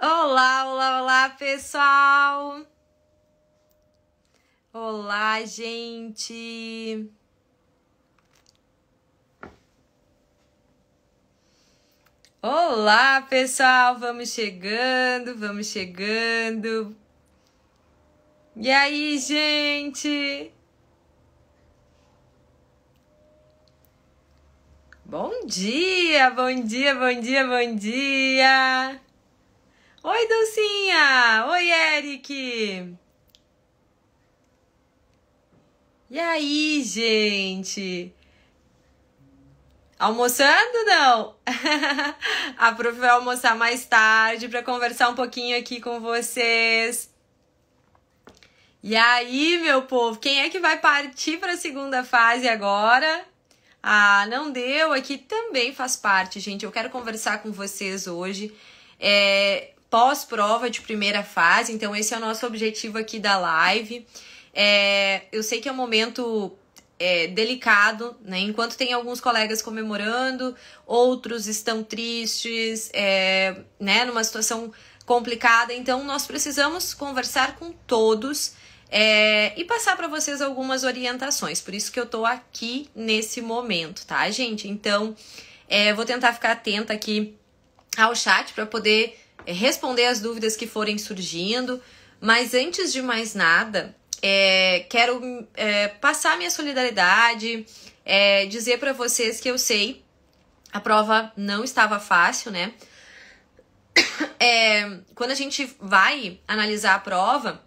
Olá, olá, olá, pessoal! Olá, gente! Olá, pessoal! Vamos chegando, vamos chegando. E aí, gente? Bom dia, bom dia, bom dia, bom dia! Oi, Dulcinha! Oi, Eric! E aí, gente? Almoçando não? a prof vai almoçar mais tarde para conversar um pouquinho aqui com vocês. E aí, meu povo, quem é que vai partir para a segunda fase agora? Ah, não deu, aqui também faz parte, gente. Eu quero conversar com vocês hoje. É, pós-prova de primeira fase. Então, esse é o nosso objetivo aqui da live. É, eu sei que é um momento é, delicado, né? Enquanto tem alguns colegas comemorando, outros estão tristes, é, né? Numa situação complicada. Então, nós precisamos conversar com todos é, e passar para vocês algumas orientações. Por isso que eu tô aqui nesse momento, tá, gente? Então, é, vou tentar ficar atenta aqui ao chat para poder é, responder as dúvidas que forem surgindo. Mas antes de mais nada, é, quero é, passar minha solidariedade, é, dizer para vocês que eu sei a prova não estava fácil, né? É, quando a gente vai analisar a prova,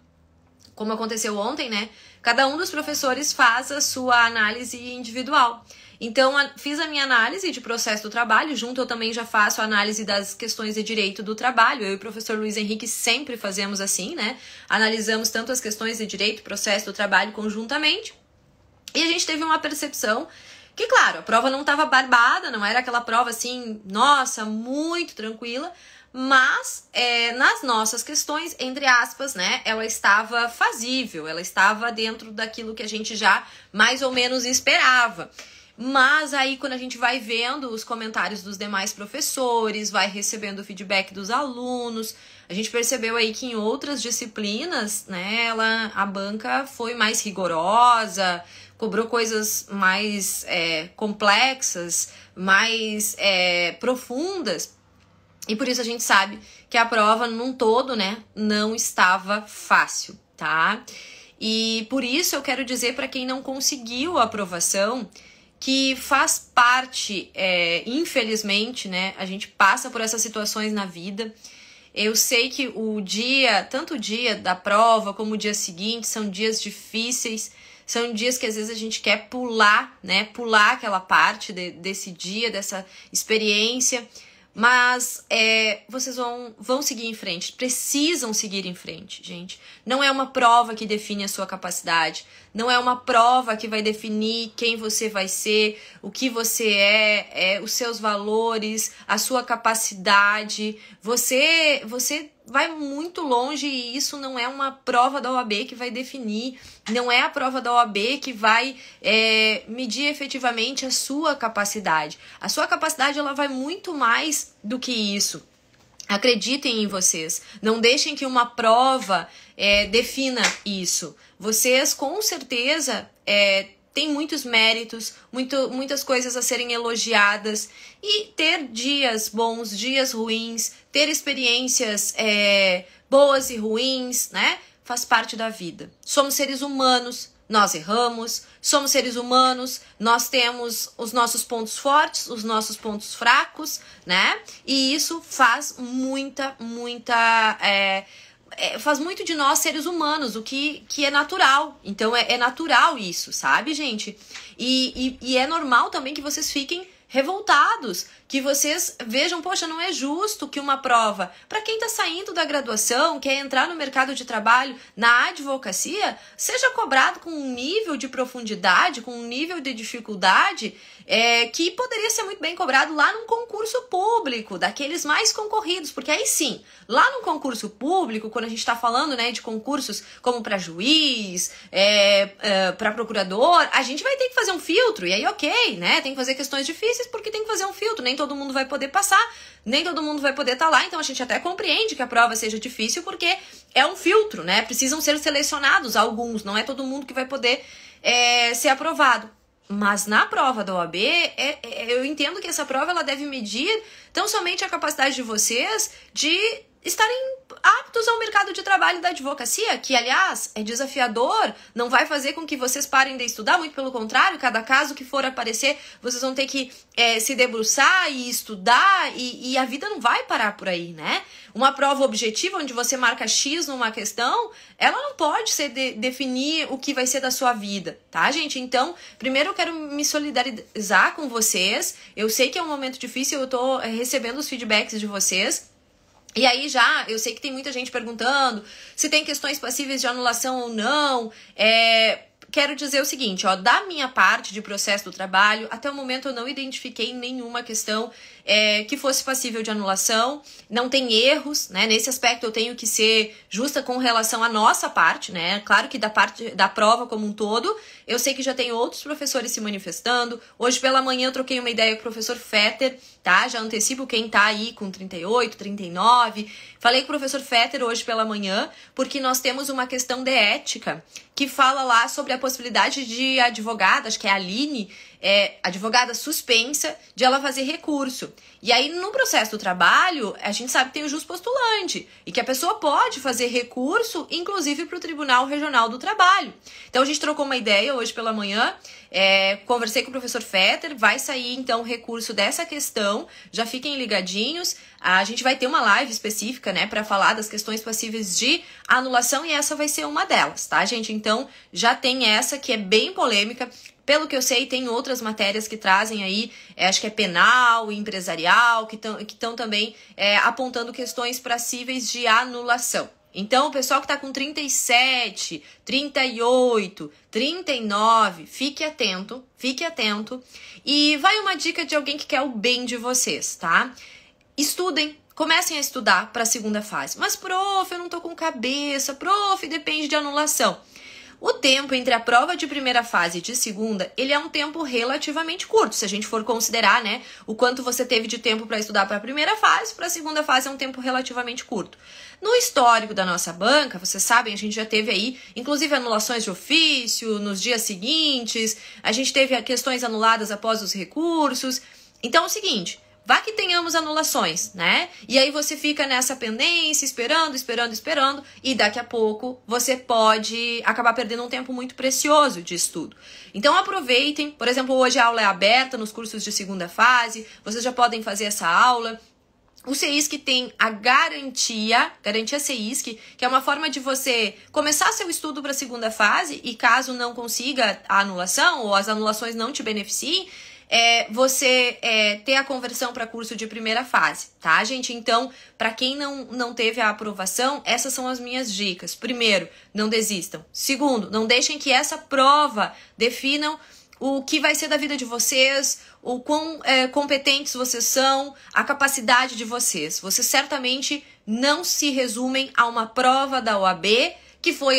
como aconteceu ontem, né? Cada um dos professores faz a sua análise individual. Então, a, fiz a minha análise de processo do trabalho, junto eu também já faço a análise das questões de direito do trabalho. Eu e o professor Luiz Henrique sempre fazemos assim, né? Analisamos tanto as questões de direito, processo do trabalho conjuntamente. E a gente teve uma percepção que, claro, a prova não estava barbada, não era aquela prova assim, nossa, muito tranquila, mas é, nas nossas questões, entre aspas, né, ela estava fazível, ela estava dentro daquilo que a gente já mais ou menos esperava. Mas aí, quando a gente vai vendo os comentários dos demais professores, vai recebendo o feedback dos alunos, a gente percebeu aí que em outras disciplinas, né, ela, a banca foi mais rigorosa, cobrou coisas mais é, complexas, mais é, profundas. E por isso a gente sabe que a prova, num todo, né, não estava fácil, tá? E por isso eu quero dizer para quem não conseguiu a aprovação que faz parte, é, infelizmente, né? A gente passa por essas situações na vida. Eu sei que o dia, tanto o dia da prova como o dia seguinte, são dias difíceis, são dias que às vezes a gente quer pular, né? Pular aquela parte de, desse dia, dessa experiência. Mas é, vocês vão, vão seguir em frente, precisam seguir em frente, gente. Não é uma prova que define a sua capacidade, não é uma prova que vai definir quem você vai ser, o que você é, é os seus valores, a sua capacidade. Você, você vai muito longe e isso não é uma prova da OAB que vai definir, não é a prova da OAB que vai é, medir efetivamente a sua capacidade. A sua capacidade ela vai muito mais do que isso. Acreditem em vocês. Não deixem que uma prova é, defina isso. Vocês com certeza é, tem muitos méritos, muito, muitas coisas a serem elogiadas. E ter dias bons, dias ruins, ter experiências é, boas e ruins, né? Faz parte da vida. Somos seres humanos, nós erramos, somos seres humanos, nós temos os nossos pontos fortes, os nossos pontos fracos, né? E isso faz muita, muita. É, é, faz muito de nós seres humanos, o que, que é natural. Então é, é natural isso, sabe, gente? E, e, e é normal também que vocês fiquem revoltados, que vocês vejam, poxa, não é justo que uma prova, para quem está saindo da graduação, quer entrar no mercado de trabalho na advocacia, seja cobrado com um nível de profundidade, com um nível de dificuldade é, que poderia ser muito bem cobrado lá num concurso público, daqueles mais concorridos, porque aí sim, lá num concurso público, quando a gente está falando né, de concursos como para juiz, é, é, para procurador, a gente vai ter que fazer um filtro, e aí ok, né? Tem que fazer questões difíceis porque tem que fazer um filtro, nem todo mundo vai poder passar, nem todo mundo vai poder estar tá lá, então a gente até compreende que a prova seja difícil, porque é um filtro, né? Precisam ser selecionados alguns, não é todo mundo que vai poder é, ser aprovado. Mas na prova da OAB, é, é, eu entendo que essa prova ela deve medir tão somente a capacidade de vocês de estarem aptos ao mercado de trabalho da advocacia, que, aliás, é desafiador, não vai fazer com que vocês parem de estudar, muito pelo contrário, cada caso que for aparecer, vocês vão ter que é, se debruçar e estudar, e, e a vida não vai parar por aí, né? Uma prova objetiva, onde você marca X numa questão, ela não pode ser de, definir o que vai ser da sua vida, tá, gente? Então, primeiro eu quero me solidarizar com vocês, eu sei que é um momento difícil, eu tô é, recebendo os feedbacks de vocês, e aí já, eu sei que tem muita gente perguntando se tem questões passíveis de anulação ou não. É, quero dizer o seguinte, ó, da minha parte de processo do trabalho, até o momento eu não identifiquei nenhuma questão é, que fosse passível de anulação, não tem erros, né? Nesse aspecto eu tenho que ser justa com relação à nossa parte, né? Claro que da parte da prova como um todo, eu sei que já tem outros professores se manifestando. Hoje pela manhã eu troquei uma ideia com o professor Fetter, tá? Já antecipo quem tá aí com 38, 39. Falei com o professor Fetter hoje pela manhã, porque nós temos uma questão de ética que fala lá sobre a possibilidade de advogada, acho que é a Aline, é, advogada suspensa de ela fazer recurso. E aí, no processo do trabalho, a gente sabe que tem o jus postulante e que a pessoa pode fazer recurso, inclusive para o Tribunal Regional do Trabalho. Então, a gente trocou uma ideia hoje pela manhã, é, conversei com o professor Fetter, vai sair então o recurso dessa questão, já fiquem ligadinhos. A gente vai ter uma live específica, né, para falar das questões passíveis de anulação e essa vai ser uma delas, tá, gente? Então, já tem essa que é bem polêmica pelo que eu sei, tem outras matérias que trazem aí, é, acho que é penal, empresarial, que estão também é, apontando questões passíveis de anulação. Então, o pessoal que está com 37, 38, 39, fique atento, fique atento. E vai uma dica de alguém que quer o bem de vocês, tá? Estudem, comecem a estudar para a segunda fase. Mas, prof, eu não estou com cabeça, prof, depende de anulação. O tempo entre a prova de primeira fase e de segunda, ele é um tempo relativamente curto, se a gente for considerar, né, o quanto você teve de tempo para estudar para a primeira fase, para a segunda fase é um tempo relativamente curto. No histórico da nossa banca, vocês sabem, a gente já teve aí, inclusive anulações de ofício nos dias seguintes, a gente teve questões anuladas após os recursos. Então é o seguinte, Vá que tenhamos anulações, né? E aí você fica nessa pendência, esperando, esperando, esperando, e daqui a pouco você pode acabar perdendo um tempo muito precioso de estudo. Então aproveitem, por exemplo, hoje a aula é aberta nos cursos de segunda fase, vocês já podem fazer essa aula. O CEISC tem a garantia, garantia CEISC, que é uma forma de você começar seu estudo para a segunda fase e caso não consiga a anulação ou as anulações não te beneficiem, é, você é, ter a conversão para curso de primeira fase, tá, gente? Então, para quem não, não teve a aprovação, essas são as minhas dicas. Primeiro, não desistam. Segundo, não deixem que essa prova definam o que vai ser da vida de vocês, o quão é, competentes vocês são, a capacidade de vocês. Vocês certamente não se resumem a uma prova da OAB que foi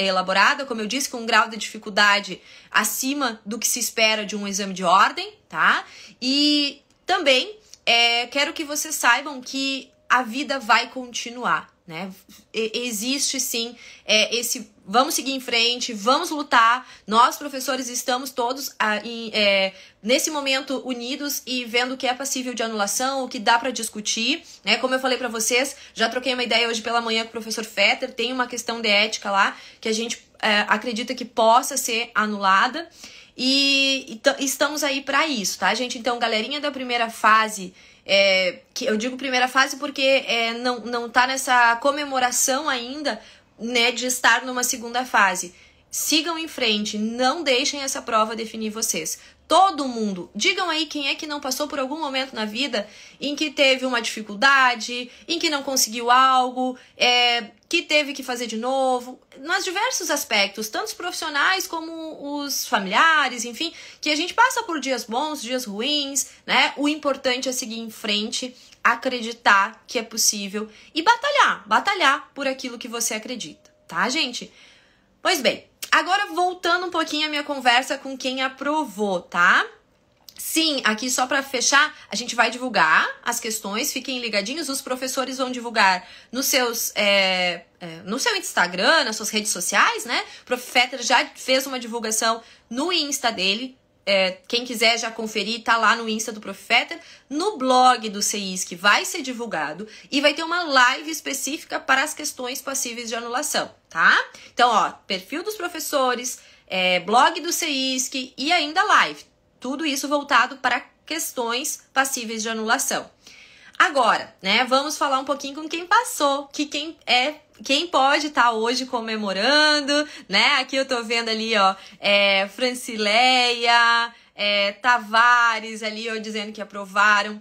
elaborada, como eu disse, com um grau de dificuldade acima do que se espera de um exame de ordem, tá? E também é, quero que vocês saibam que a vida vai continuar né? E existe sim é, esse vamos seguir em frente, vamos lutar. Nós, professores, estamos todos a, ah, em, é, nesse momento unidos e vendo o que é passível de anulação, o que dá para discutir. Né? Como eu falei para vocês, já troquei uma ideia hoje pela manhã com o professor Fetter, tem uma questão de ética lá que a gente é, acredita que possa ser anulada. E estamos aí para isso, tá, gente? Então, galerinha da primeira fase é, que eu digo primeira fase porque é, não, não tá nessa comemoração ainda, né, de estar numa segunda fase. Sigam em frente, não deixem essa prova definir vocês. Todo mundo, digam aí quem é que não passou por algum momento na vida em que teve uma dificuldade, em que não conseguiu algo, é, que teve que fazer de novo, nos diversos aspectos, tanto os profissionais como os familiares, enfim, que a gente passa por dias bons, dias ruins, né? O importante é seguir em frente, acreditar que é possível e batalhar, batalhar por aquilo que você acredita, tá, gente? Pois bem, Agora, voltando um pouquinho a minha conversa com quem aprovou, tá? Sim, aqui só para fechar, a gente vai divulgar as questões, fiquem ligadinhos, os professores vão divulgar nos seus, é, é, no seu Instagram, nas suas redes sociais, né? O Profeta já fez uma divulgação no Insta dele, é, quem quiser já conferir, tá lá no Insta do Profeta, no blog do CIS, que vai ser divulgado, e vai ter uma live específica para as questões passíveis de anulação, tá? Então, ó, perfil dos professores, é, blog do CISC e ainda live. Tudo isso voltado para questões passíveis de anulação. Agora, né, vamos falar um pouquinho com quem passou, que quem é quem pode estar tá hoje comemorando, né? Aqui eu tô vendo ali, ó, é, Francileia, é, Tavares ali, ó, dizendo que aprovaram.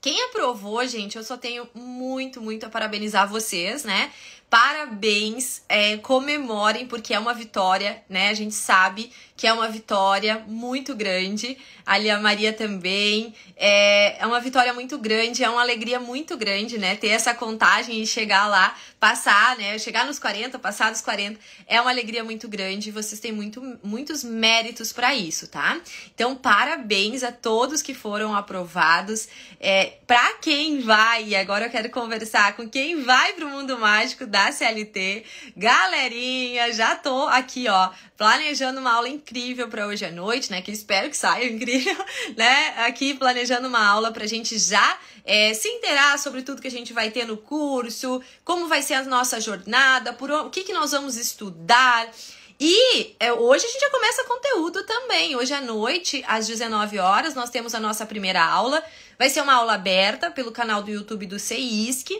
Quem aprovou, gente, eu só tenho muito, muito a parabenizar vocês, né? Parabéns, é, comemorem, porque é uma vitória, né? A gente sabe que é uma vitória muito grande. Ali a Maria também. É, é uma vitória muito grande, é uma alegria muito grande, né? Ter essa contagem e chegar lá, passar, né? Chegar nos 40, passar dos 40, é uma alegria muito grande. Vocês têm muito, muitos méritos para isso, tá? Então, parabéns a todos que foram aprovados. É, para quem vai, agora eu quero conversar com quem vai pro mundo mágico da da CLT. Galerinha, já tô aqui, ó, planejando uma aula incrível para hoje à noite, né? Que espero que saia incrível, né? Aqui planejando uma aula pra gente já é, se inteirar sobre tudo que a gente vai ter no curso, como vai ser a nossa jornada, por o que, que nós vamos estudar. E é, hoje a gente já começa conteúdo também. Hoje à noite, às 19 horas, nós temos a nossa primeira aula. Vai ser uma aula aberta pelo canal do YouTube do CEISC.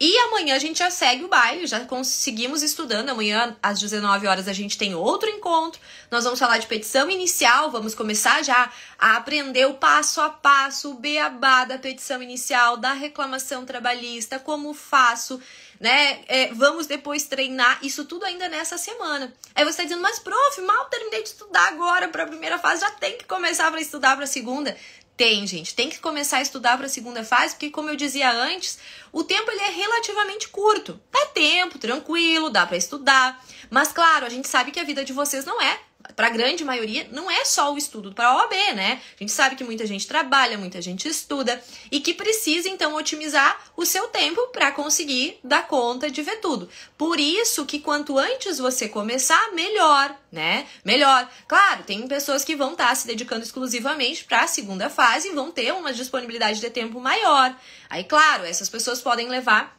E amanhã a gente já segue o baile, já conseguimos estudando. Amanhã, às 19 horas, a gente tem outro encontro. Nós vamos falar de petição inicial, vamos começar já a aprender o passo a passo, o beabá da petição inicial, da reclamação trabalhista, como faço, né? É, vamos depois treinar isso tudo ainda nessa semana. Aí você está dizendo, mas prof, mal terminei de estudar agora para a primeira fase, já tem que começar para estudar para a segunda. Tem, gente. Tem que começar a estudar para a segunda fase, porque como eu dizia antes, o tempo ele é relativamente curto. Dá tempo, tranquilo, dá para estudar. Mas claro, a gente sabe que a vida de vocês não é para a grande maioria, não é só o estudo para a OAB, né? A gente sabe que muita gente trabalha, muita gente estuda e que precisa então otimizar o seu tempo para conseguir dar conta de ver tudo. Por isso que quanto antes você começar, melhor, né? Melhor. Claro, tem pessoas que vão estar tá se dedicando exclusivamente para a segunda fase e vão ter uma disponibilidade de tempo maior. Aí, claro, essas pessoas podem levar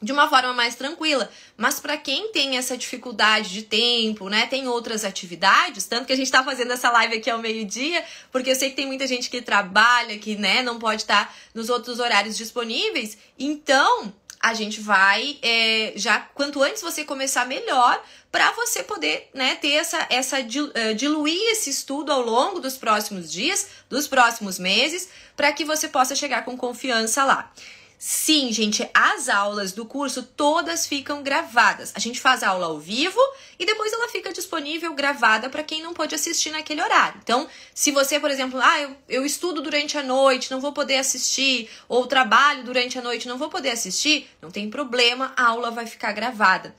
de uma forma mais tranquila. Mas para quem tem essa dificuldade de tempo, né, tem outras atividades, tanto que a gente está fazendo essa live aqui ao meio-dia, porque eu sei que tem muita gente que trabalha, que, né, não pode estar tá nos outros horários disponíveis. Então, a gente vai é, já quanto antes você começar melhor para você poder né, ter essa, essa eh, diluir esse estudo ao longo dos próximos dias, dos próximos meses, para que você possa chegar com confiança lá. Sim, gente, as aulas do curso todas ficam gravadas. A gente faz a aula ao vivo e depois ela fica disponível gravada para quem não pode assistir naquele horário. Então, se você, por exemplo, ah, eu, eu estudo durante a noite, não vou poder assistir, ou trabalho durante a noite, não vou poder assistir, não tem problema, a aula vai ficar gravada.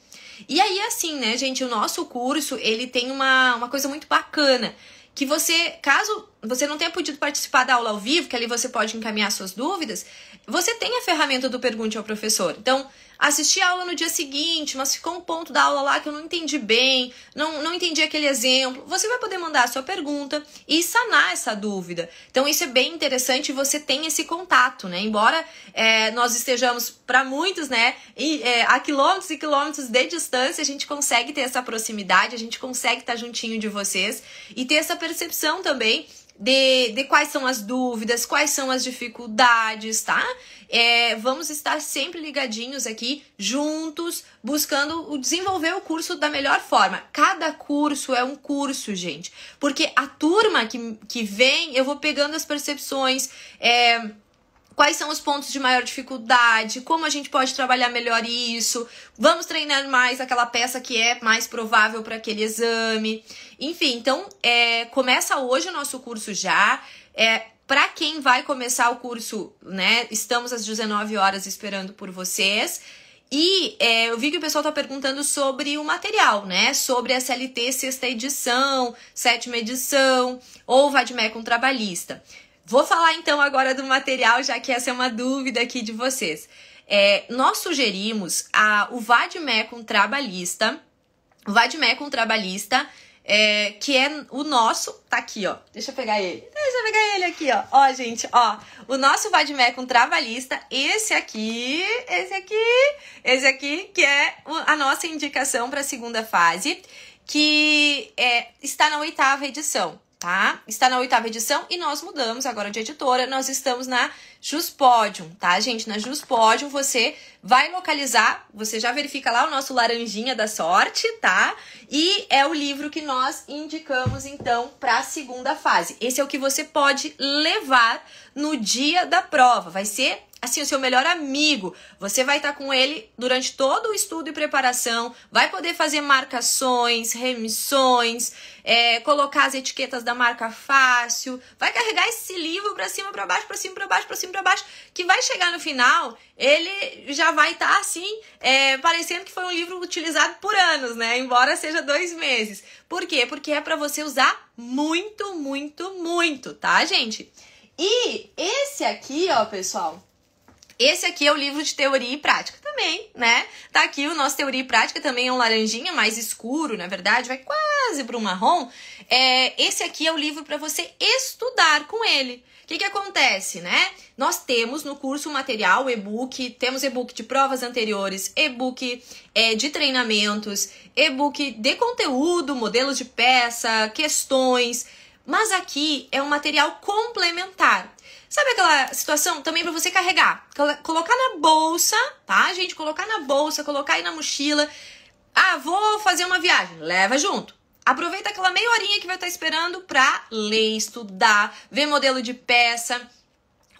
E aí, assim, né, gente, o nosso curso, ele tem uma, uma coisa muito bacana, que você, caso você não tenha podido participar da aula ao vivo, que ali você pode encaminhar suas dúvidas, você tem a ferramenta do Pergunte ao Professor. Então, assistir a aula no dia seguinte, mas ficou um ponto da aula lá que eu não entendi bem, não, não entendi aquele exemplo. Você vai poder mandar a sua pergunta e sanar essa dúvida. Então, isso é bem interessante você tem esse contato, né? Embora é, nós estejamos, para muitos, né, e, é, a quilômetros e quilômetros de distância, a gente consegue ter essa proximidade, a gente consegue estar juntinho de vocês e ter essa percepção também de, de quais são as dúvidas, quais são as dificuldades, tá? É, vamos estar sempre ligadinhos aqui, juntos, buscando o desenvolver o curso da melhor forma. Cada curso é um curso, gente, porque a turma que, que vem, eu vou pegando as percepções, é, quais são os pontos de maior dificuldade, como a gente pode trabalhar melhor isso, vamos treinar mais aquela peça que é mais provável para aquele exame. Enfim, então é, começa hoje o nosso curso já. É, para quem vai começar o curso, né? Estamos às 19 horas esperando por vocês. E é, eu vi que o pessoal está perguntando sobre o material, né? Sobre a CLT sexta edição, sétima edição ou Vadmecum trabalhista. Vou falar então agora do material, já que essa é uma dúvida aqui de vocês. É, nós sugerimos a, o Vadmecum Trabalhista, o Vadmecum Trabalhista, é, que é o nosso, tá aqui, ó. Deixa eu pegar ele. Deixa eu pegar ele aqui, ó. Ó, gente, ó. O nosso com trabalhista, esse aqui, esse aqui, esse aqui, que é a nossa indicação para a segunda fase, que é, está na oitava edição tá? Está na oitava edição e nós mudamos agora de editora. Nós estamos na Juspodium, tá, gente? Na Juspodium você vai localizar, você já verifica lá o nosso laranjinha da sorte, tá? E é o livro que nós indicamos então para a segunda fase. Esse é o que você pode levar no dia da prova. Vai ser assim, o seu melhor amigo. Você vai estar tá com ele durante todo o estudo e preparação, vai poder fazer marcações, remissões, é, colocar as etiquetas da marca fácil, vai carregar esse livro para cima, para baixo, para cima, para baixo, para cima, para baixo, que vai chegar no final, ele já vai estar tá, assim, é, parecendo que foi um livro utilizado por anos, né? Embora seja dois meses. Por quê? Porque é para você usar muito, muito, muito, tá, gente? E esse aqui, ó, pessoal, esse aqui é o livro de teoria e prática também, né? Tá aqui o nosso teoria e prática, também é um laranjinha mais escuro, na verdade, vai quase pro marrom. É, esse aqui é o livro para você estudar com ele. O que, que acontece, né? Nós temos no curso material, e-book, temos e-book de provas anteriores, e-book é, de treinamentos, e-book de conteúdo, modelos de peça, questões. Mas aqui é um material complementar. Sabe aquela situação também para você carregar? Colocar na bolsa, tá, gente? Colocar na bolsa, colocar aí na mochila. Ah, vou fazer uma viagem. Leva junto. Aproveita aquela meia horinha que vai estar tá esperando pra ler, estudar, ver modelo de peça.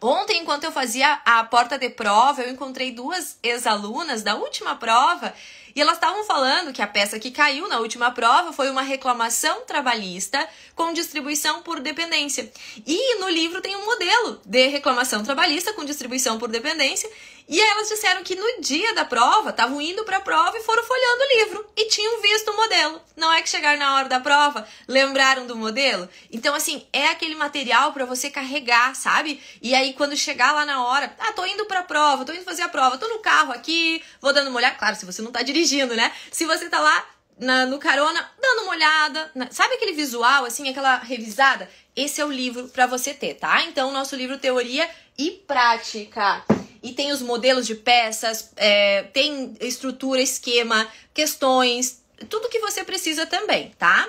Ontem, enquanto eu fazia a porta de prova, eu encontrei duas ex-alunas da última prova e elas estavam falando que a peça que caiu na última prova foi uma reclamação trabalhista com distribuição por dependência. E no livro tem um modelo de reclamação trabalhista com distribuição por dependência e elas disseram que no dia da prova, estavam indo para a prova e foram folhando o livro e tinham visto o modelo. Não é que chegaram na hora da prova, lembraram do modelo? Então, assim, é aquele material para você carregar, sabe? E aí, quando chegar lá na hora, ah, tô indo para a prova, tô indo fazer a prova, tô no carro aqui, vou dando uma olhada. Claro, se você não tá dirigindo, né? Se você tá lá, na, no carona, dando uma olhada. Na, sabe aquele visual, assim, aquela revisada? Esse é o livro para você ter, tá? Então, nosso livro Teoria e Prática e tem os modelos de peças, é, tem estrutura, esquema, questões, tudo que você precisa também, tá?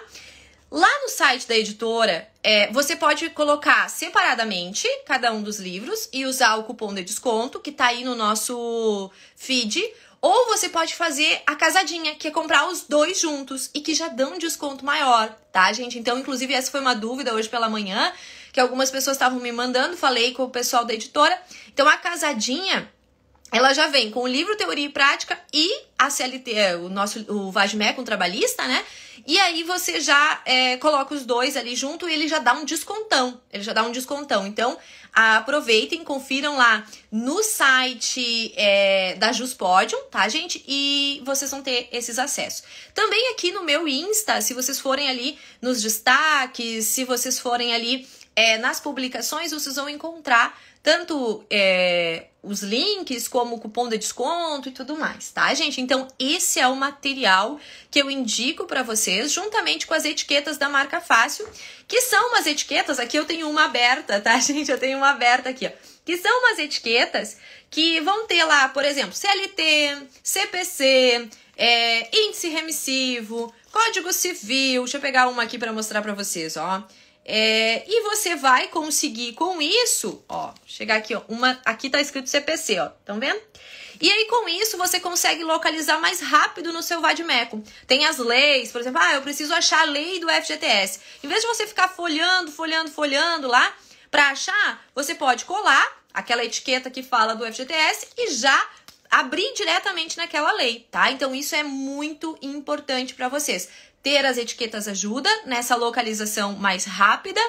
Lá no site da editora, é, você pode colocar separadamente cada um dos livros e usar o cupom de desconto que tá aí no nosso feed. Ou você pode fazer a casadinha, que é comprar os dois juntos e que já dão um desconto maior, tá, gente? Então, inclusive, essa foi uma dúvida hoje pela manhã que algumas pessoas estavam me mandando, falei com o pessoal da editora. Então a casadinha ela já vem com o livro Teoria e Prática e a CLT, é, o nosso o Vajmec com um trabalhista, né? E aí você já é, coloca os dois ali junto e ele já dá um descontão. Ele já dá um descontão. Então, aproveitem, confiram lá no site é, da Juspodium, tá, gente? E vocês vão ter esses acessos. Também aqui no meu Insta, se vocês forem ali nos destaques, se vocês forem ali é, nas publicações vocês vão encontrar tanto é, os links como o cupom de desconto e tudo mais, tá, gente? Então, esse é o material que eu indico para vocês, juntamente com as etiquetas da marca Fácil, que são umas etiquetas, aqui eu tenho uma aberta, tá, gente? Eu tenho uma aberta aqui, ó. Que são umas etiquetas que vão ter lá, por exemplo, CLT, CPC, é, índice remissivo, código civil. Deixa eu pegar uma aqui para mostrar para vocês, ó. É, e você vai conseguir com isso, ó, chegar aqui, ó, uma, aqui tá escrito CPC, ó, estão vendo? E aí com isso você consegue localizar mais rápido no seu VADMECO. Tem as leis, por exemplo, ah, eu preciso achar a lei do FGTS. Em vez de você ficar folhando, folhando, folhando lá, para achar, você pode colar aquela etiqueta que fala do FGTS e já abrir diretamente naquela lei, tá? Então isso é muito importante para vocês. Ter as etiquetas ajuda nessa localização mais rápida.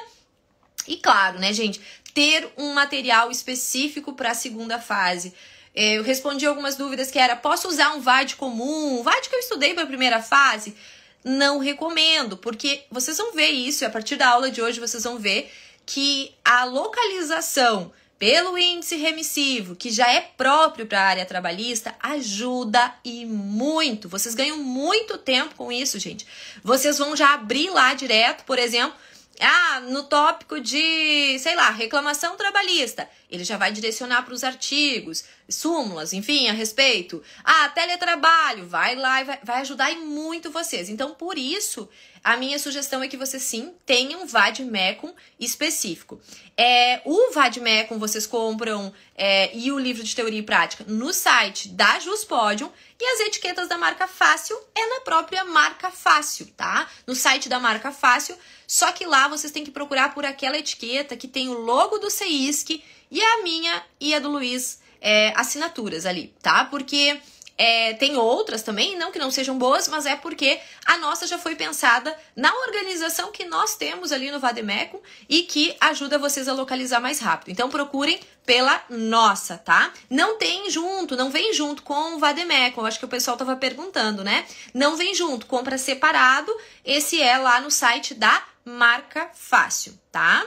E claro, né, gente, ter um material específico para a segunda fase. É, eu respondi algumas dúvidas que era: posso usar um VAD comum? Um VAD que eu estudei para a primeira fase? Não recomendo, porque vocês vão ver isso, e a partir da aula de hoje vocês vão ver que a localização pelo índice remissivo, que já é próprio para a área trabalhista, ajuda e muito. Vocês ganham muito tempo com isso, gente. Vocês vão já abrir lá direto, por exemplo, ah, no tópico de, sei lá, reclamação trabalhista, ele já vai direcionar para os artigos, súmulas, enfim, a respeito. Ah, teletrabalho, vai lá e vai, vai ajudar muito vocês. Então, por isso, a minha sugestão é que vocês sim tenham um VADMECOM específico. É, o VADMECOM vocês compram é, e o livro de teoria e prática no site da Juspodium e as etiquetas da marca Fácil é na própria marca Fácil, tá? No site da marca Fácil só que lá vocês têm que procurar por aquela etiqueta que tem o logo do Ceisque e a minha e a do Luiz é, assinaturas ali, tá? Porque é, tem outras também, não que não sejam boas, mas é porque a nossa já foi pensada na organização que nós temos ali no Vademeco e que ajuda vocês a localizar mais rápido. Então procurem pela nossa, tá? Não tem junto, não vem junto com o Vademeco. Eu acho que o pessoal tava perguntando, né? Não vem junto, compra separado. Esse é lá no site da marca fácil, tá?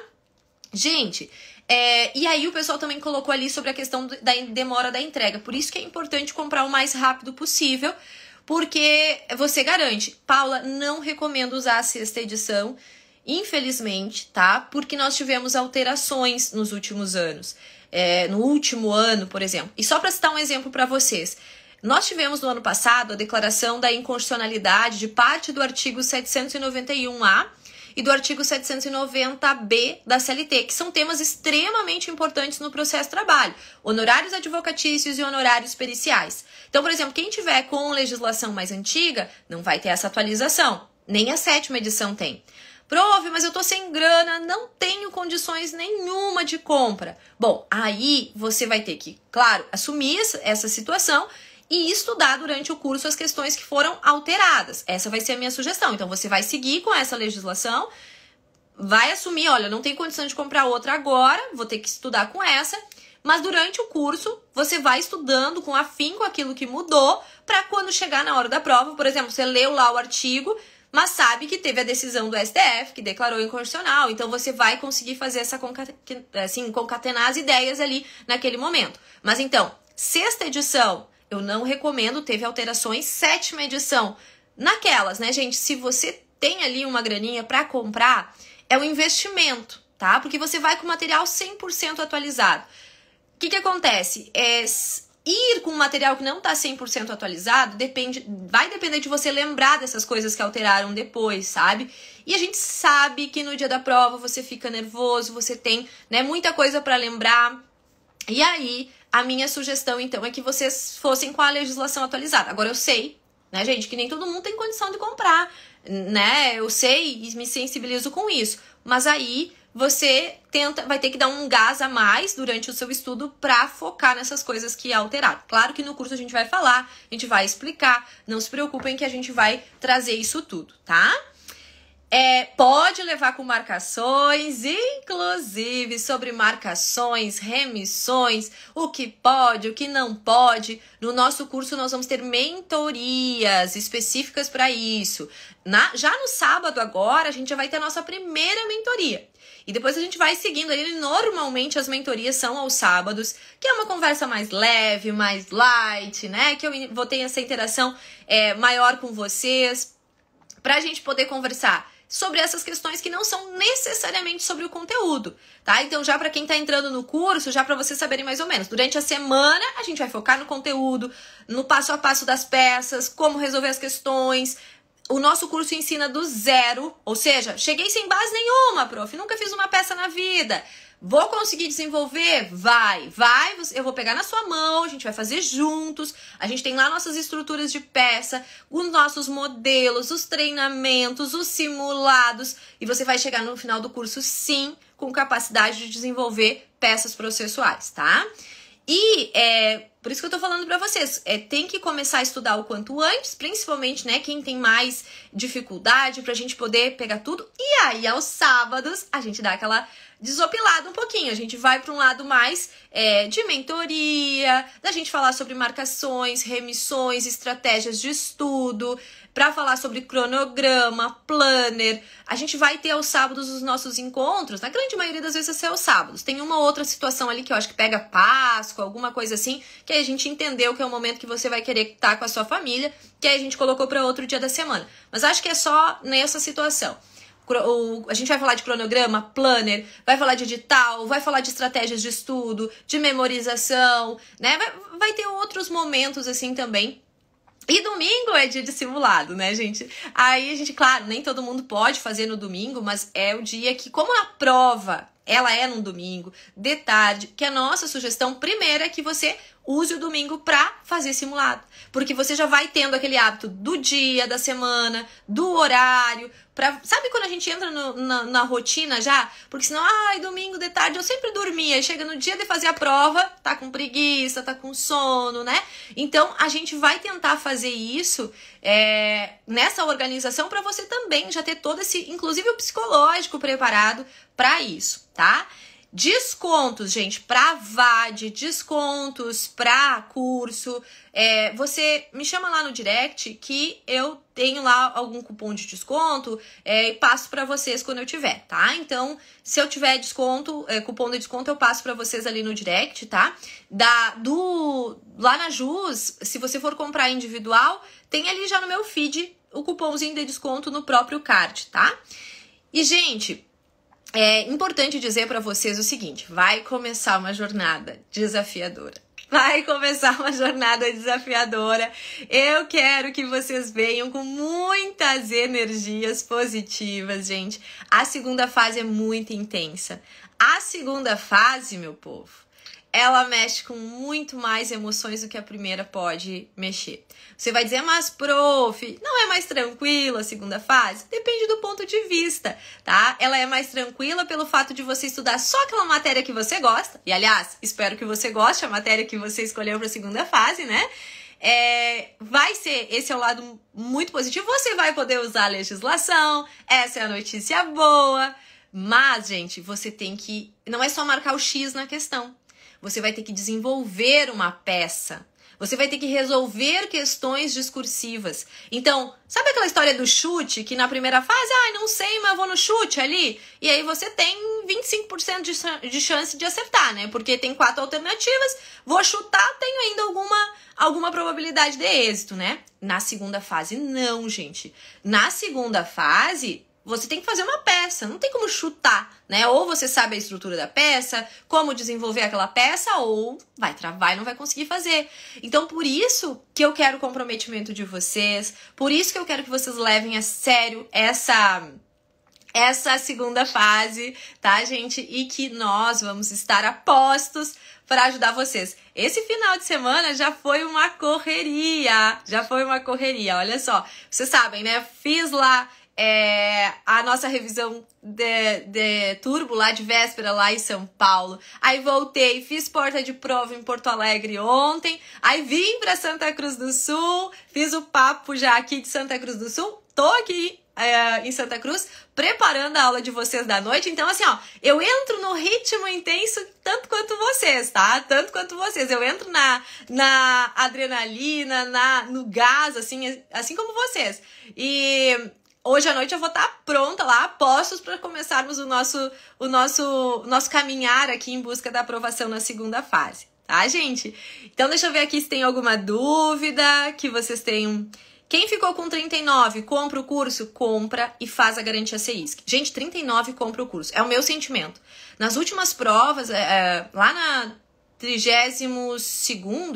Gente, é, e aí o pessoal também colocou ali sobre a questão da demora da entrega. Por isso que é importante comprar o mais rápido possível, porque você garante. Paula, não recomendo usar a sexta edição, infelizmente, tá? Porque nós tivemos alterações nos últimos anos. É, no último ano, por exemplo. E só para citar um exemplo para vocês. Nós tivemos no ano passado a declaração da inconstitucionalidade de parte do artigo 791-A e do artigo 790B da CLT, que são temas extremamente importantes no processo trabalho, honorários advocatícios e honorários periciais. Então, por exemplo, quem tiver com legislação mais antiga não vai ter essa atualização, nem a sétima edição tem. Prove, mas eu tô sem grana, não tenho condições nenhuma de compra. Bom, aí você vai ter que, claro, assumir essa situação e estudar durante o curso as questões que foram alteradas. Essa vai ser a minha sugestão. Então você vai seguir com essa legislação, vai assumir, olha, não tem condição de comprar outra agora, vou ter que estudar com essa, mas durante o curso você vai estudando com afinco aquilo que mudou para quando chegar na hora da prova, por exemplo, você leu lá o artigo, mas sabe que teve a decisão do STF que declarou inconstitucional, então você vai conseguir fazer essa concaten... assim, concatenar as ideias ali naquele momento. Mas então, sexta edição eu não recomendo, teve alterações, sétima edição. Naquelas, né, gente? Se você tem ali uma graninha para comprar, é um investimento, tá? Porque você vai com material 100% atualizado. O que, que acontece? É, ir com material que não está 100% atualizado depende, vai depender de você lembrar dessas coisas que alteraram depois, sabe? E a gente sabe que no dia da prova você fica nervoso, você tem né, muita coisa para lembrar. E aí a minha sugestão, então, é que vocês fossem com a legislação atualizada. Agora, eu sei, né, gente, que nem todo mundo tem condição de comprar, né? Eu sei e me sensibilizo com isso. Mas aí você tenta, vai ter que dar um gás a mais durante o seu estudo para focar nessas coisas que é alterado. Claro que no curso a gente vai falar, a gente vai explicar, não se preocupem que a gente vai trazer isso tudo, tá? É, pode levar com marcações, inclusive sobre marcações, remissões, o que pode, o que não pode. No nosso curso, nós vamos ter mentorias específicas para isso. Na, já no sábado, agora, a gente já vai ter a nossa primeira mentoria. E depois a gente vai seguindo ali. Normalmente as mentorias são aos sábados, que é uma conversa mais leve, mais light, né? Que eu vou ter essa interação é, maior com vocês, pra gente poder conversar sobre essas questões que não são necessariamente sobre o conteúdo, tá? Então já para quem está entrando no curso, já para vocês saberem mais ou menos. Durante a semana a gente vai focar no conteúdo, no passo a passo das peças, como resolver as questões, o nosso curso ensina do zero, ou seja, cheguei sem base nenhuma, prof, nunca fiz uma peça na vida. Vou conseguir desenvolver? Vai, vai, eu vou pegar na sua mão, a gente vai fazer juntos. A gente tem lá nossas estruturas de peça, os nossos modelos, os treinamentos, os simulados, e você vai chegar no final do curso sim com capacidade de desenvolver peças processuais, tá? E é, por isso que eu tô falando para vocês, é, tem que começar a estudar o quanto antes, principalmente, né, quem tem mais dificuldade, pra gente poder pegar tudo. E aí, aos sábados, a gente dá aquela desopilado um pouquinho. A gente vai para um lado mais é, de mentoria, da gente falar sobre marcações, remissões, estratégias de estudo, para falar sobre cronograma, planner. A gente vai ter aos sábados os nossos encontros. Na grande maioria das vezes é aos sábados. Tem uma outra situação ali que eu acho que pega Páscoa, alguma coisa assim, que a gente entendeu que é o momento que você vai querer estar com a sua família, que a gente colocou para outro dia da semana. Mas acho que é só nessa situação a gente vai falar de cronograma, planner, vai falar de edital, vai falar de estratégias de estudo, de memorização, né? Vai, vai ter outros momentos assim também. E domingo é dia de simulado, né, gente? Aí a gente, claro, nem todo mundo pode fazer no domingo, mas é o dia que, como é a prova ela é num domingo, de tarde, que a nossa sugestão primeira é que você use o domingo para fazer simulado, porque você já vai tendo aquele hábito do dia, da semana, do horário, pra, sabe quando a gente entra no, na, na, rotina já? Porque senão, ai, domingo de tarde eu sempre dormia, Aí chega no dia de fazer a prova, tá com preguiça, tá com sono, né? Então a gente vai tentar fazer isso é, nessa organização para você também já ter todo esse, inclusive o psicológico preparado para isso, tá? Descontos, gente, para VAD, descontos para curso. É, você me chama lá no direct que eu tenho lá algum cupom de desconto é, e passo para vocês quando eu tiver, tá? Então, se eu tiver desconto, é, cupom de desconto, eu passo para vocês ali no direct, tá? Da, do, lá na JUS, se você for comprar individual, tem ali já no meu feed o cupomzinho de desconto no próprio card, tá? E, gente, é importante dizer para vocês o seguinte: vai começar uma jornada desafiadora. Vai começar uma jornada desafiadora. Eu quero que vocês venham com muitas energias positivas, gente. A segunda fase é muito intensa. A segunda fase, meu povo, ela mexe com muito mais emoções do que a primeira pode mexer. Você vai dizer, mas prof, não é mais tranquila a segunda fase? Depende do ponto de vista, tá? Ela é mais tranquila pelo fato de você estudar só aquela matéria que você gosta. E aliás, espero que você goste a matéria que você escolheu para a segunda fase, né? É, vai ser, esse é o lado muito positivo. Você vai poder usar a legislação, essa é a notícia boa. Mas, gente, você tem que. Não é só marcar o X na questão. Você vai ter que desenvolver uma peça. Você vai ter que resolver questões discursivas. Então, sabe aquela história do chute que na primeira fase, ai, ah, não sei, mas vou no chute ali? E aí você tem 25% de chance de acertar, né? Porque tem quatro alternativas, vou chutar, tenho ainda alguma alguma probabilidade de êxito, né? Na segunda fase não, gente. Na segunda fase, você tem que fazer uma peça, não tem como chutar, né? Ou você sabe a estrutura da peça, como desenvolver aquela peça, ou vai travar e não vai conseguir fazer. Então, por isso que eu quero o comprometimento de vocês, por isso que eu quero que vocês levem a sério essa essa segunda fase, tá, gente? E que nós vamos estar a postos para ajudar vocês. Esse final de semana já foi uma correria, já foi uma correria. Olha só, vocês sabem, né? Fiz lá é, a nossa revisão de, de, turbo lá de véspera, lá em São Paulo. Aí voltei, fiz porta de prova em Porto Alegre ontem. Aí vim para Santa Cruz do Sul, fiz o papo já aqui de Santa Cruz do Sul. Tô aqui é, em Santa Cruz, preparando a aula de vocês da noite. Então, assim, ó, eu entro no ritmo intenso tanto quanto vocês, tá? Tanto quanto vocês. Eu entro na, na adrenalina, na, no gás, assim, assim como vocês. E hoje à noite eu vou estar tá pronta lá, apostos, para começarmos o nosso, o nosso, nosso caminhar aqui em busca da aprovação na segunda fase, tá, gente? Então, deixa eu ver aqui se tem alguma dúvida que vocês tenham. Quem ficou com 39, compra o curso, compra e faz a garantia CEISC. Gente, 39 compra o curso. É o meu sentimento. Nas últimas provas, é, é lá na 32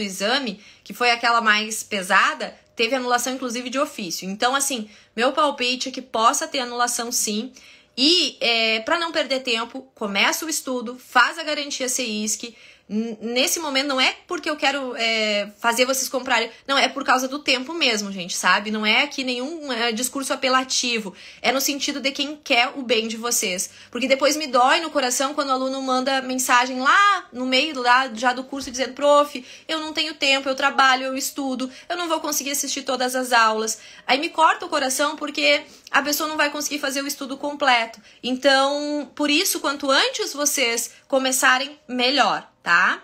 exame, que foi aquela mais pesada, teve anulação, inclusive, de ofício. Então, assim, meu palpite é que possa ter anulação sim. E, é, para não perder tempo, começa o estudo, faz a garantia CISC, nesse momento não é porque eu quero é, fazer vocês comprarem, não, é por causa do tempo mesmo, gente, sabe? Não é aqui nenhum é, discurso apelativo, é no sentido de quem quer o bem de vocês. Porque depois me dói no coração quando o aluno manda mensagem lá no meio lá já do curso dizendo: "Prof, eu não tenho tempo, eu trabalho, eu estudo, eu não vou conseguir assistir todas as aulas". Aí me corta o coração porque a pessoa não vai conseguir fazer o estudo completo. Então, por isso, quanto antes vocês começarem, melhor tá?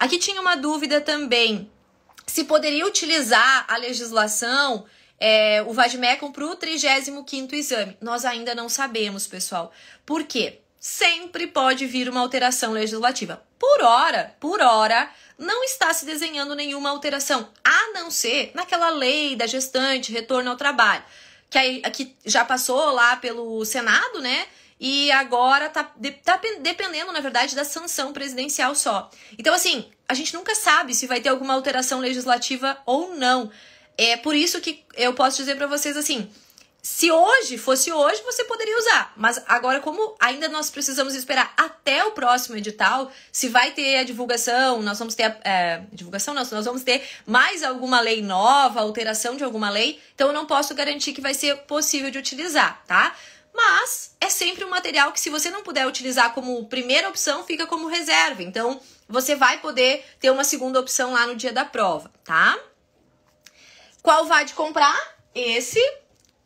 Aqui tinha uma dúvida também se poderia utilizar a legislação é, o Vadmecum para o 35 exame. Nós ainda não sabemos, pessoal. Por quê? Sempre pode vir uma alteração legislativa. Por hora, por hora, não está se desenhando nenhuma alteração, a não ser naquela lei da gestante, retorno ao trabalho, que, aí, que já passou lá pelo Senado, né? e agora tá, de, tá dependendo, na verdade, da sanção presidencial só. Então, assim, a gente nunca sabe se vai ter alguma alteração legislativa ou não. É por isso que eu posso dizer para vocês assim. Se hoje fosse hoje, você poderia usar. Mas agora, como ainda nós precisamos esperar até o próximo edital, se vai ter a divulgação, nós vamos ter a, é, divulgação, não, nós vamos ter mais alguma lei nova, alteração de alguma lei, então eu não posso garantir que vai ser possível de utilizar, tá? mas é sempre um material que, se você não puder utilizar como primeira opção, fica como reserva. Então, você vai poder ter uma segunda opção lá no dia da prova, tá? Qual VAD comprar? Esse.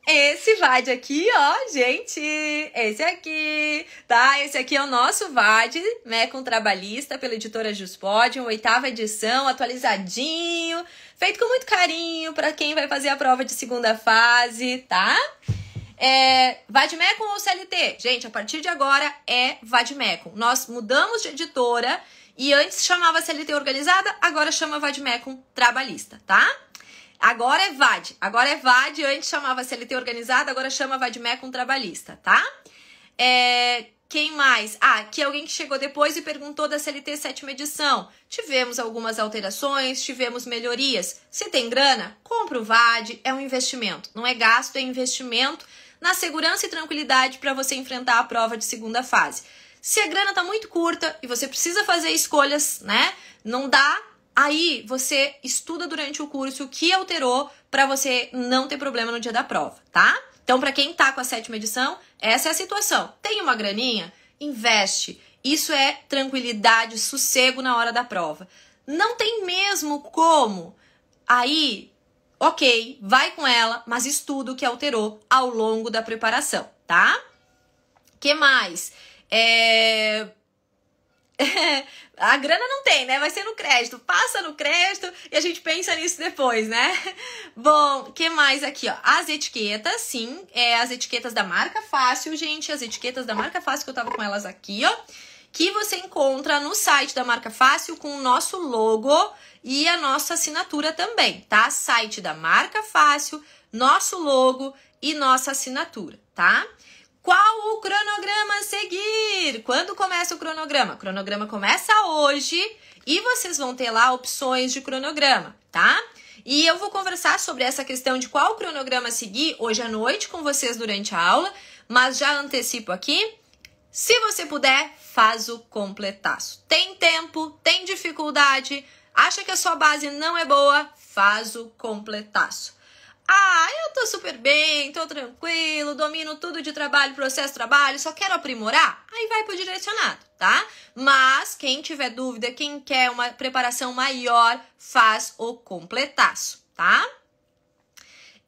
Esse VAD aqui, ó, gente. Esse aqui, tá? Esse aqui é o nosso VAD, né? Com trabalhista pela editora Juspod, oitava edição, atualizadinho, feito com muito carinho para quem vai fazer a prova de segunda fase, tá? É, Vadmecum ou CLT? Gente, a partir de agora é Vadmecum. Nós mudamos de editora e antes chamava CLT organizada, agora chama Vadmecum trabalhista, tá? Agora é VAD. Agora é VAD, antes chamava CLT organizada, agora chama Vadmecum trabalhista, tá? É, quem mais? Ah, aqui é alguém que chegou depois e perguntou da CLT sétima edição. Tivemos algumas alterações, tivemos melhorias. Se tem grana, compra o VAD, é um investimento. Não é gasto, é investimento na segurança e tranquilidade para você enfrentar a prova de segunda fase. Se a grana está muito curta e você precisa fazer escolhas, né? Não dá, aí você estuda durante o curso o que alterou para você não ter problema no dia da prova, tá? Então, para quem está com a sétima edição, essa é a situação. Tem uma graninha? Investe. Isso é tranquilidade, sossego na hora da prova. Não tem mesmo como. Aí Ok, vai com ela, mas estuda o que alterou ao longo da preparação, tá? Que mais? É... a grana não tem, né? Vai ser no crédito. Passa no crédito e a gente pensa nisso depois, né? Bom, que mais aqui, ó? As etiquetas, sim. É, as etiquetas da marca Fácil, gente. As etiquetas da marca Fácil que eu tava com elas aqui, ó que você encontra no site da Marca Fácil com o nosso logo e a nossa assinatura também, tá? Site da Marca Fácil, nosso logo e nossa assinatura, tá? Qual o cronograma a seguir? Quando começa o cronograma? O cronograma começa hoje e vocês vão ter lá opções de cronograma, tá? E eu vou conversar sobre essa questão de qual cronograma seguir hoje à noite com vocês durante a aula, mas já antecipo aqui se você puder, faz o completaço. Tem tempo, tem dificuldade, acha que a sua base não é boa, faz o completaço. Ah, eu tô super bem, tô tranquilo, domino tudo de trabalho, processo trabalho, só quero aprimorar. Aí vai pro direcionado, tá? Mas quem tiver dúvida, quem quer uma preparação maior, faz o completaço, tá?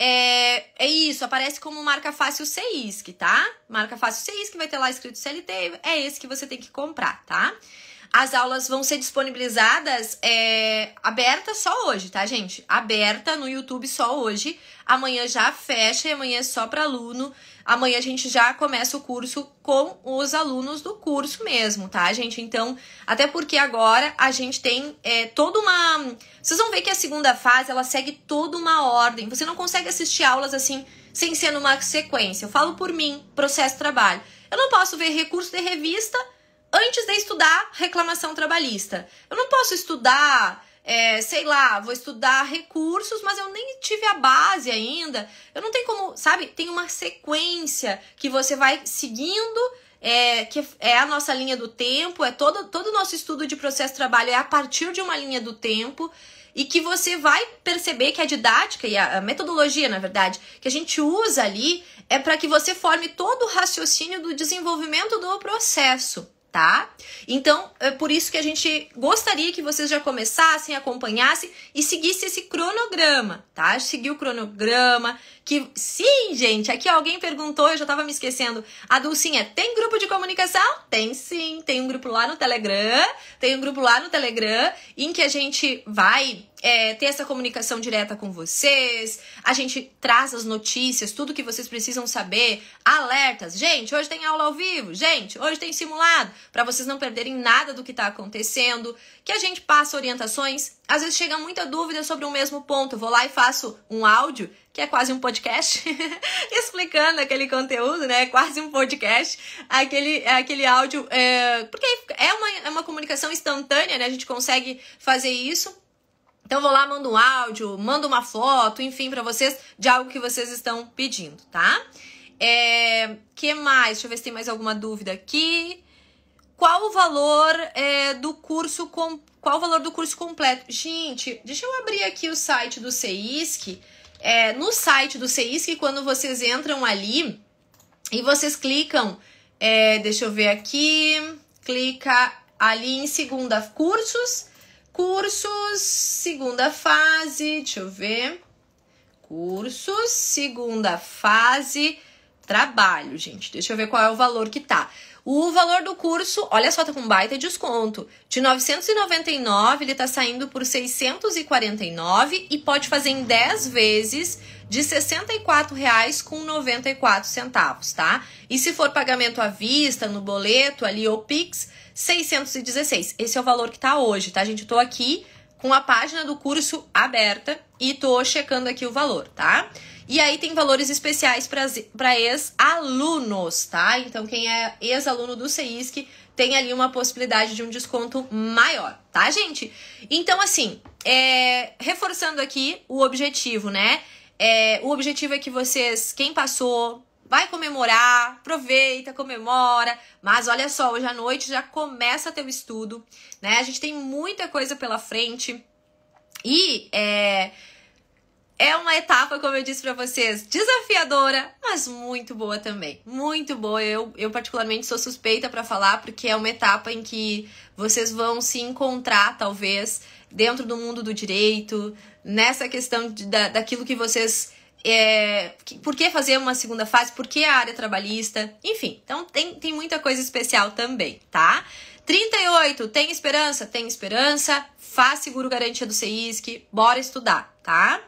É, é isso, aparece como marca fácil CISC, tá? Marca fácil CISC, vai ter lá escrito CLT, é esse que você tem que comprar, tá? As aulas vão ser disponibilizadas é, abertas só hoje, tá, gente? Aberta no YouTube só hoje. Amanhã já fecha e amanhã é só para aluno. Amanhã a gente já começa o curso com os alunos do curso mesmo, tá, gente? Então, até porque agora a gente tem é, toda uma. Vocês vão ver que a segunda fase ela segue toda uma ordem. Você não consegue assistir aulas assim sem ser numa sequência. Eu falo por mim, processo trabalho. Eu não posso ver recurso de revista antes de estudar reclamação trabalhista. Eu não posso estudar, é, sei lá, vou estudar recursos, mas eu nem tive a base ainda. Eu não tenho como, sabe? Tem uma sequência que você vai seguindo. É, que é a nossa linha do tempo, é todo, todo o nosso estudo de processo de trabalho é a partir de uma linha do tempo e que você vai perceber que a didática e a, a metodologia, na verdade, que a gente usa ali é para que você forme todo o raciocínio do desenvolvimento do processo tá? Então, é por isso que a gente gostaria que vocês já começassem, acompanhassem e seguissem esse cronograma, tá? Seguir o cronograma, que sim, gente, aqui alguém perguntou, eu já tava me esquecendo. A Dulcinha, tem grupo de comunicação? Tem sim, tem um grupo lá no Telegram, tem um grupo lá no Telegram em que a gente vai é, ter essa comunicação direta com vocês, a gente traz as notícias, tudo que vocês precisam saber, alertas. Gente, hoje tem aula ao vivo, gente, hoje tem simulado, para vocês não perderem nada do que está acontecendo, que a gente passa orientações às vezes chega muita dúvida sobre um mesmo ponto. Eu vou lá e faço um áudio, que é quase um podcast, explicando aquele conteúdo, né? Quase um podcast, aquele, é, aquele áudio. É, porque é uma, é uma comunicação instantânea, né? A gente consegue fazer isso. Então vou lá, mando um áudio, mando uma foto, enfim, para vocês de algo que vocês estão pedindo, tá? É, que mais? Deixa eu ver se tem mais alguma dúvida aqui. Qual o valor é, do curso completo? Qual o valor do curso completo? Gente, deixa eu abrir aqui o site do CEISC. É, no site do CEISC, quando vocês entram ali e vocês clicam, é, deixa eu ver aqui, clica ali em segunda cursos, cursos, segunda fase, deixa eu ver, cursos, segunda fase, trabalho, gente. Deixa eu ver qual é o valor que tá. O valor do curso, olha só, tá com baita desconto. De 999, ele tá saindo por 649 e pode fazer em 10 vezes de R$ 64,94, tá? E se for pagamento à vista, no boleto, ali ou Pix, 616. Esse é o valor que tá hoje, tá, gente? tô aqui com a página do curso aberta e tô checando aqui o valor, tá? E aí tem valores especiais para ex-alunos, tá? Então quem é ex-aluno do CEISC tem ali uma possibilidade de um desconto maior, tá, gente? Então, assim, é, reforçando aqui o objetivo, né? É, o objetivo é que vocês, quem passou, Vai comemorar, aproveita, comemora. Mas olha só, hoje à noite já começa teu estudo, né? A gente tem muita coisa pela frente. E é, é uma etapa, como eu disse para vocês, desafiadora, mas muito boa também. Muito boa. Eu, eu particularmente sou suspeita para falar porque é uma etapa em que vocês vão se encontrar, talvez, dentro do mundo do direito, nessa questão de, da, daquilo que vocês é, por que fazer uma segunda fase? Por que a área trabalhista? Enfim, então tem, tem muita coisa especial também, tá? 38, tem esperança? Tem esperança. Faz seguro garantia do CEISC, bora estudar, tá?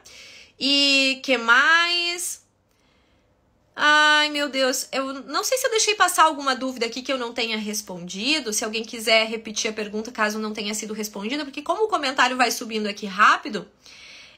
E que mais? Ai, meu Deus, eu não sei se eu deixei passar alguma dúvida aqui que eu não tenha respondido. Se alguém quiser repetir a pergunta, caso não tenha sido respondida, porque como o comentário vai subindo aqui rápido,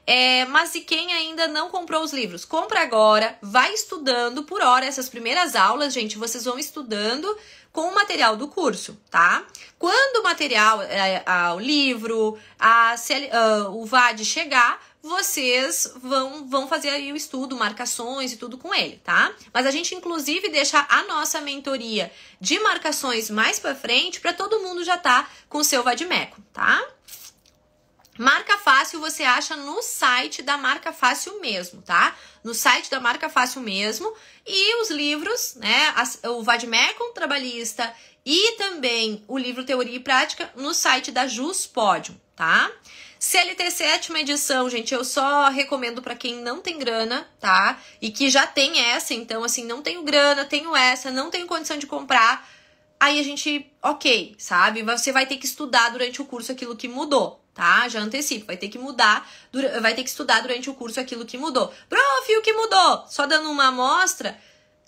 é, mas e quem ainda não comprou os livros? Compra agora, vai estudando por hora. Essas primeiras aulas, gente, vocês vão estudando com o material do curso, tá? Quando o material, é, o livro, a, ah, o VAD chegar, vocês vão, vão fazer aí o estudo, marcações e tudo com ele, tá? Mas a gente inclusive deixa a nossa mentoria de marcações mais para frente para todo mundo já tá com o seu VADMECO, tá? Marca Fácil você acha no site da Marca Fácil mesmo, tá? No site da Marca Fácil mesmo. E os livros, né? O Vadmecum Trabalhista e também o livro Teoria e Prática no site da Jus Podium, tá? CLT sétima edição, gente, eu só recomendo para quem não tem grana, tá? E que já tem essa, então assim, não tenho grana, tenho essa, não tenho condição de comprar. Aí a gente, ok, sabe? Você vai ter que estudar durante o curso aquilo que mudou, tá? Já antecipo, vai ter que mudar, vai ter que estudar durante o curso aquilo que mudou. Prof, o que mudou? Só dando uma amostra,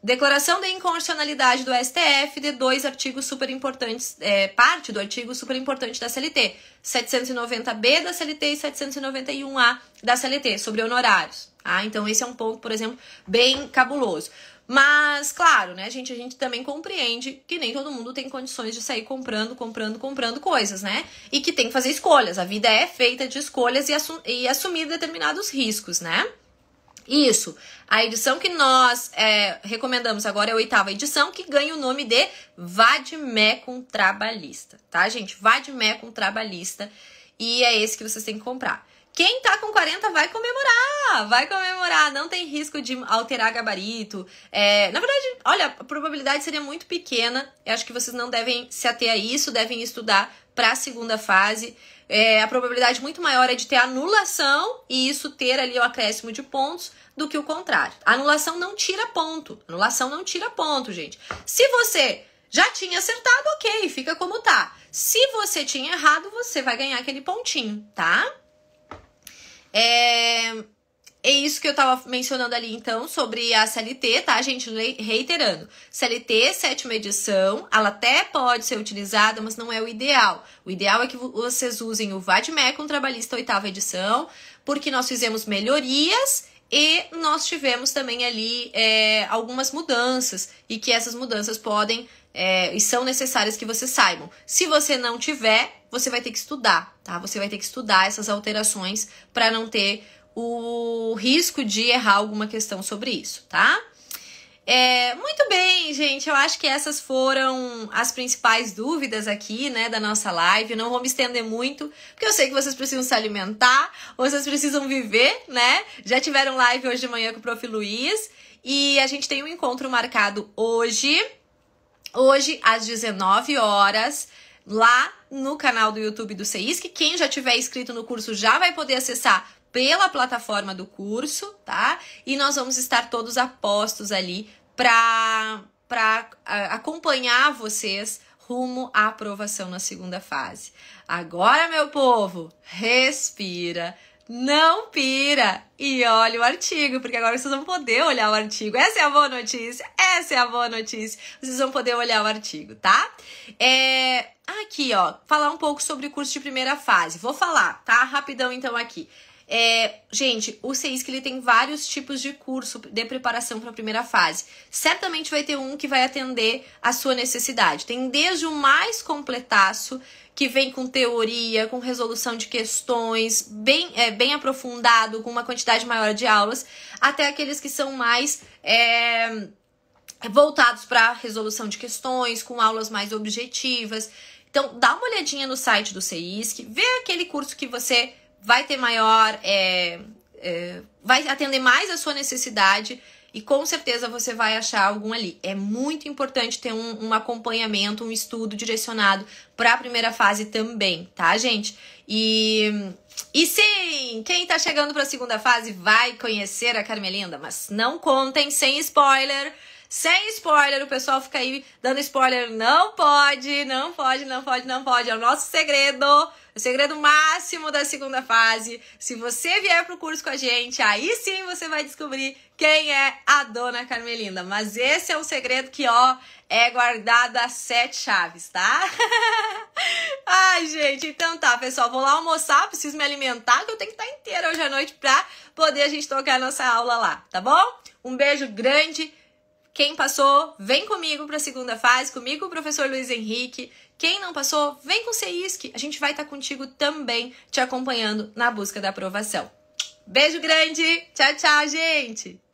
Declaração de inconstitucionalidade do STF de dois artigos super importantes, é, parte do artigo super importante da CLT, 790B da CLT e 791A da CLT, sobre honorários. Tá? Então, esse é um ponto, por exemplo, bem cabuloso. Mas, claro, né, gente, a gente também compreende que nem todo mundo tem condições de sair comprando, comprando, comprando coisas, né? E que tem que fazer escolhas. A vida é feita de escolhas e, assum e assumir determinados riscos, né? Isso. A edição que nós é, recomendamos agora é a oitava edição, que ganha o nome de com Trabalhista, tá, gente? com Trabalhista. E é esse que vocês têm que comprar. Quem tá com 40 vai comemorar, vai comemorar, não tem risco de alterar gabarito. É, na verdade, olha, a probabilidade seria muito pequena. Eu acho que vocês não devem se ater a isso, devem estudar para a segunda fase. É, a probabilidade muito maior é de ter anulação e isso ter ali o acréscimo de pontos do que o contrário. Anulação não tira ponto. Anulação não tira ponto, gente. Se você já tinha acertado, ok, fica como tá. Se você tinha errado, você vai ganhar aquele pontinho, tá? É, é isso que eu tava mencionando ali, então, sobre a CLT, tá, gente? Reiterando, CLT, sétima edição, ela até pode ser utilizada, mas não é o ideal. O ideal é que vocês usem o VADMEC, um trabalhista oitava edição, porque nós fizemos melhorias e nós tivemos também ali é, algumas mudanças, e que essas mudanças podem é, e são necessárias que vocês saibam. Se você não tiver, você vai ter que estudar, tá? Você vai ter que estudar essas alterações para não ter o risco de errar alguma questão sobre isso, tá? É, muito bem, gente. Eu acho que essas foram as principais dúvidas aqui, né, da nossa live. Eu não vou me estender muito, porque eu sei que vocês precisam se alimentar, vocês precisam viver, né? Já tiveram live hoje de manhã com o Prof. Luiz e a gente tem um encontro marcado hoje hoje às 19 horas lá no canal do YouTube do CEISC. Quem já tiver inscrito no curso já vai poder acessar pela plataforma do curso, tá? E nós vamos estar todos apostos ali para para acompanhar vocês rumo à aprovação na segunda fase. Agora, meu povo, respira não pira e olha o artigo, porque agora vocês vão poder olhar o artigo. Essa é a boa notícia, essa é a boa notícia. Vocês vão poder olhar o artigo, tá? É... Aqui, ó, falar um pouco sobre o curso de primeira fase. Vou falar, tá? Rapidão então aqui. É, gente, o que ele tem vários tipos de curso de preparação para a primeira fase. Certamente vai ter um que vai atender a sua necessidade. Tem desde o mais completaço que vem com teoria, com resolução de questões, bem, é, bem aprofundado, com uma quantidade maior de aulas, até aqueles que são mais. É, voltados para resolução de questões, com aulas mais objetivas. Então, dá uma olhadinha no site do CEISC, vê aquele curso que você vai ter maior. É, é, vai atender mais a sua necessidade e com certeza você vai achar algum ali. É muito importante ter um, um acompanhamento, um estudo direcionado para a primeira fase também, tá, gente? E e sim, quem está chegando para a segunda fase vai conhecer a Carmelinda, mas não contem sem spoiler sem spoiler, o pessoal fica aí dando spoiler. Não pode, não pode, não pode, não pode. É o nosso segredo, o segredo máximo da segunda fase. Se você vier pro curso com a gente, aí sim você vai descobrir quem é a dona Carmelinda. Mas esse é um segredo que, ó, é guardado a sete chaves, tá? Ai, gente, então tá, pessoal. Vou lá almoçar, preciso me alimentar, que eu tenho que estar inteira hoje à noite pra poder a gente tocar a nossa aula lá, tá bom? Um beijo grande. Quem passou, vem comigo para a segunda fase, comigo o professor Luiz Henrique. Quem não passou, vem com o CEISC. A gente vai estar tá contigo também, te acompanhando na busca da aprovação. Beijo grande! Tchau, tchau, gente!